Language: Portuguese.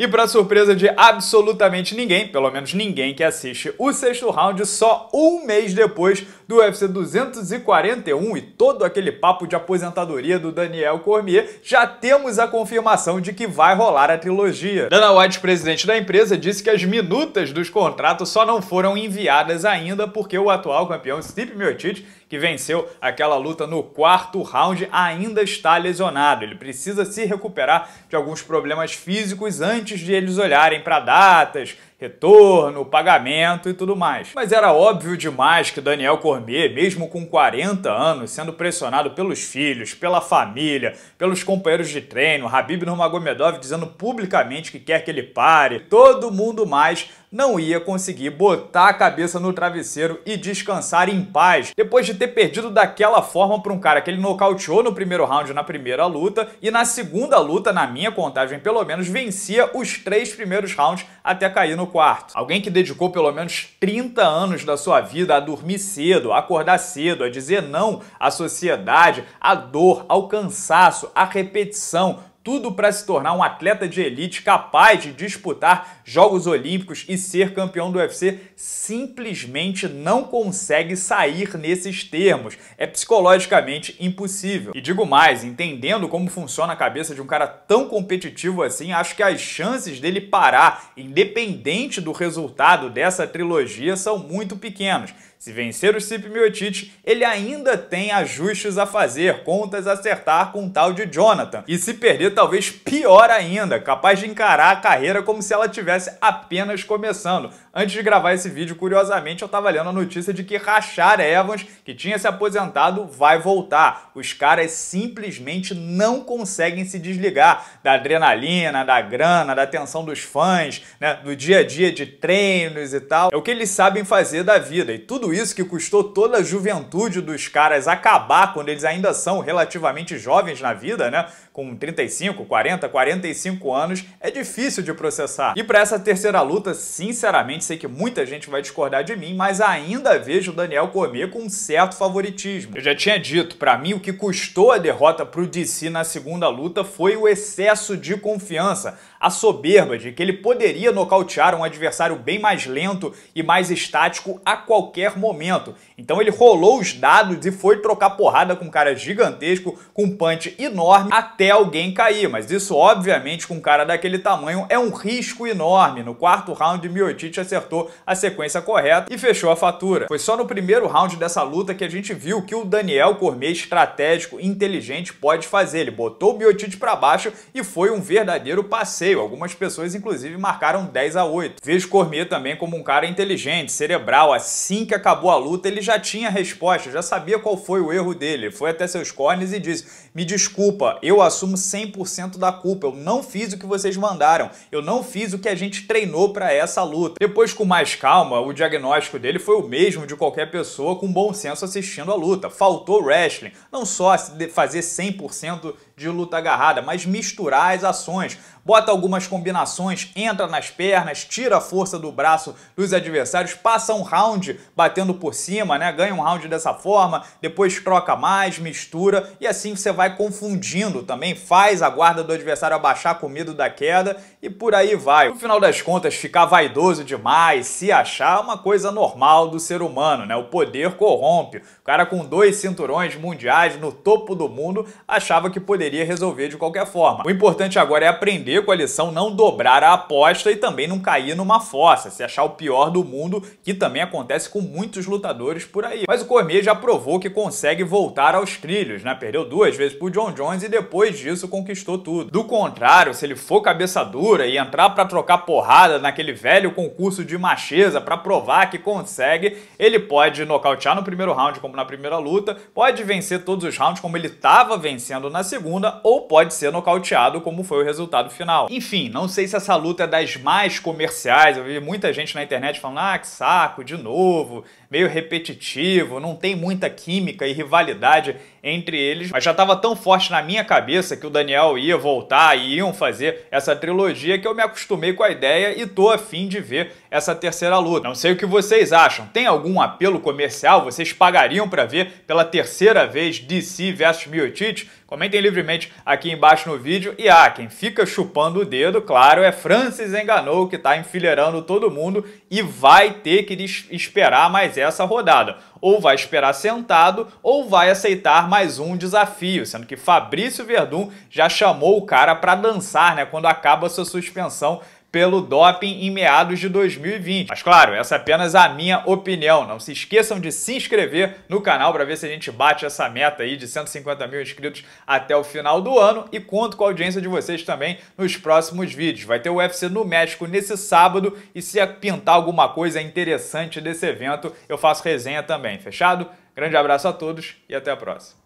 E para surpresa de absolutamente ninguém, pelo menos ninguém que assiste o sexto round só um mês depois do UFC 241 e todo aquele papo de aposentadoria do Daniel Cormier, já temos a confirmação de que vai rolar a trilogia. Dana White, presidente da empresa, disse que as minutas dos contratos só não foram enviadas ainda porque o atual campeão Stipe Miocic que venceu aquela luta no quarto round, ainda está lesionado. Ele precisa se recuperar de alguns problemas físicos antes antes de eles olharem para datas, retorno, pagamento e tudo mais. Mas era óbvio demais que Daniel Cormier, mesmo com 40 anos, sendo pressionado pelos filhos, pela família, pelos companheiros de treino, Habib Nurmagomedov dizendo publicamente que quer que ele pare, todo mundo mais não ia conseguir botar a cabeça no travesseiro e descansar em paz, depois de ter perdido daquela forma para um cara que ele nocauteou no primeiro round na primeira luta e na segunda luta, na minha contagem pelo menos, vencia os três primeiros rounds até cair no quarto. Alguém que dedicou pelo menos 30 anos da sua vida a dormir cedo, a acordar cedo, a dizer não à sociedade, à dor, ao cansaço, à repetição, tudo para se tornar um atleta de elite capaz de disputar Jogos Olímpicos e ser campeão do UFC, simplesmente não consegue sair nesses termos. É psicologicamente impossível. E digo mais, entendendo como funciona a cabeça de um cara tão competitivo assim, acho que as chances dele parar, independente do resultado dessa trilogia, são muito pequenas. Se vencer o Cip Miocic, ele ainda tem ajustes a fazer, contas a acertar com o tal de Jonathan. E se perder, talvez pior ainda, capaz de encarar a carreira como se ela tivesse apenas começando. Antes de gravar esse vídeo, curiosamente, eu estava lendo a notícia de que Rachar Evans, que tinha se aposentado, vai voltar. Os caras simplesmente não conseguem se desligar da adrenalina, da grana, da atenção dos fãs, né, do dia a dia de treinos e tal. É o que eles sabem fazer da vida. E tudo isso que custou toda a juventude dos caras acabar quando eles ainda são relativamente jovens na vida, né? Com 35, 40, 45 anos, é difícil de processar. E para essa terceira luta, sinceramente, sei que muita gente vai discordar de mim, mas ainda vejo o Daniel Cormier com um certo favoritismo. Eu já tinha dito, para mim o que custou a derrota pro DC na segunda luta foi o excesso de confiança, a soberba de que ele poderia nocautear um adversário bem mais lento e mais estático a qualquer momento. Então ele rolou os dados e foi trocar porrada com um cara gigantesco, com um punch enorme, até alguém cair. Mas isso, obviamente, com um cara daquele tamanho é um risco enorme. No quarto round, Miocic acertou a sequência correta e fechou a fatura. Foi só no primeiro round dessa luta que a gente viu que o Daniel Cormier, estratégico e inteligente, pode fazer. Ele botou o Miocic para baixo e foi um verdadeiro passeio. Algumas pessoas, inclusive, marcaram 10 a 8. Vejo Cormier também como um cara inteligente, cerebral, assim que acabou acabou a luta, ele já tinha resposta, já sabia qual foi o erro dele. Foi até seus cornes e disse: Me desculpa, eu assumo 100% da culpa, eu não fiz o que vocês mandaram, eu não fiz o que a gente treinou para essa luta. Depois, com mais calma, o diagnóstico dele foi o mesmo de qualquer pessoa com bom senso assistindo a luta. Faltou wrestling, não só fazer 100% de luta agarrada, mas misturar as ações, bota algumas combinações, entra nas pernas, tira a força do braço dos adversários, passa um round batendo por cima, né? Ganha um round dessa forma, depois troca mais, mistura e assim você vai confundindo também, faz a guarda do adversário abaixar com medo da queda e por aí vai. No final das contas, ficar vaidoso demais, se achar é uma coisa normal do ser humano, né? O poder corrompe. O cara com dois cinturões mundiais no topo do mundo achava que poderia resolver de qualquer forma. O importante agora é aprender com a lição não dobrar a aposta e também não cair numa fossa, se achar o pior do mundo, que também acontece com muitos lutadores por aí. Mas o Cormier já provou que consegue voltar aos trilhos, né? Perdeu duas vezes pro John Jones e depois disso conquistou tudo. Do contrário, se ele for cabeça dura e entrar para trocar porrada naquele velho concurso de macheza para provar que consegue, ele pode nocautear no primeiro round como na primeira luta, pode vencer todos os rounds como ele estava vencendo na segunda ou pode ser nocauteado como foi o resultado final final. Enfim, não sei se essa luta é das mais comerciais, eu vi muita gente na internet falando, ah, que saco, de novo, meio repetitivo, não tem muita química e rivalidade entre eles, mas já estava tão forte na minha cabeça que o Daniel ia voltar e iam fazer essa trilogia que eu me acostumei com a ideia e tô afim de ver essa terceira luta. Não sei o que vocês acham. Tem algum apelo comercial? Vocês pagariam para ver pela terceira vez DC versus Miotite? Comentem livremente aqui embaixo no vídeo. E ah, quem fica chupando o dedo, claro, é Francis Enganou, que está enfileirando todo mundo e vai ter que esperar mais essa rodada ou vai esperar sentado ou vai aceitar mais um desafio, sendo que Fabrício Verdun já chamou o cara para dançar, né, quando acaba sua suspensão pelo doping em meados de 2020. Mas claro, essa é apenas a minha opinião. Não se esqueçam de se inscrever no canal para ver se a gente bate essa meta aí de 150 mil inscritos até o final do ano e conto com a audiência de vocês também nos próximos vídeos. Vai ter o UFC no México nesse sábado e se pintar alguma coisa interessante desse evento, eu faço resenha também, fechado? Grande abraço a todos e até a próxima.